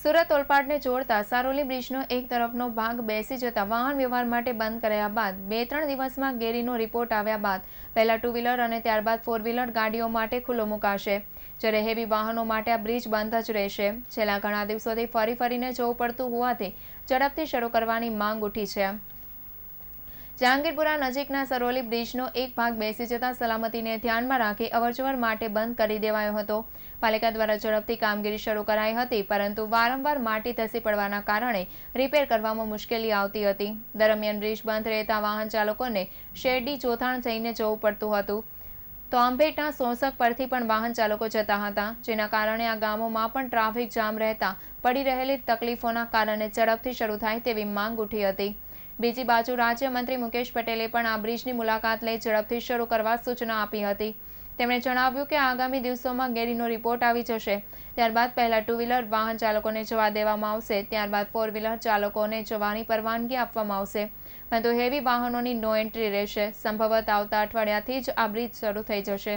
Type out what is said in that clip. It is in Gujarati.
સુરત ઓલપાડને જોડતા સારોલી બ્રિજનો એક તરફનો ભાગ બેસી જતા વાહન વ્યવહાર માટે બંધ કરાયા બાદ બે ત્રણ દિવસમાં ગેરીનો રિપોર્ટ આવ્યા બાદ પહેલા ટુ વ્હીલર અને ત્યારબાદ ફોર વ્હીલર ગાડીઓ માટે ખુલ્લો મુકાશે જ્યારે હેવી વાહનો માટે આ બ્રિજ બંધ જ રહેશે છેલ્લા ઘણા દિવસોથી ફરી ફરીને જવું પડતું હોવાથી ઝડપથી શરૂ કરવાની માંગ ઉઠી છે જહાંગીરપુરા નજીકના સરોલી બ્રિજનો એક ભાગ બેસી જતા સલામતીને ધ્યાનમાં રાખી અવરજવર માટે બંધ કરી દેવાયો હતો પાલિકા દ્વારા ઝડપથી કામગીરી શરૂ કરાઈ હતી પરંતુ વારંવાર માટી ધસી પડવાના કારણે રિપેર કરવામાં મુશ્કેલી આવતી હતી દરમિયાન બ્રિજ બંધ રહેતા વાહન ચાલકોને શેરડી ચોથાણ જઈને જવું પડતું હતું તો આંબેટના સોસક પરથી પણ વાહન ચાલકો જતા હતા જેના કારણે આ ગામોમાં પણ ટ્રાફિક જામ રહેતા પડી રહેલી તકલીફોના કારણે ઝડપથી શરૂ થાય તેવી માંગ ઉઠી હતી બીજી બાજુ રાજ્યમંત્રી મુકેશ પટેલે પણ આ બ્રિજની મુલાકાત લઈ ઝડપથી શરૂ કરવા સૂચના આપી હતી તેમણે જણાવ્યું કે આગામી દિવસોમાં ગેરીનો રિપોર્ટ આવી જશે ત્યારબાદ પહેલાં ટુ વ્હીલર વાહન ચાલકોને જવા દેવામાં આવશે ત્યારબાદ ફોર વ્હીલર ચાલકોને જવાની પરવાનગી આપવામાં આવશે પરંતુ હેવી વાહનોની નો એન્ટ્રી રહેશે સંભવત આવતા અઠવાડિયાથી જ આ બ્રિજ શરૂ થઈ જશે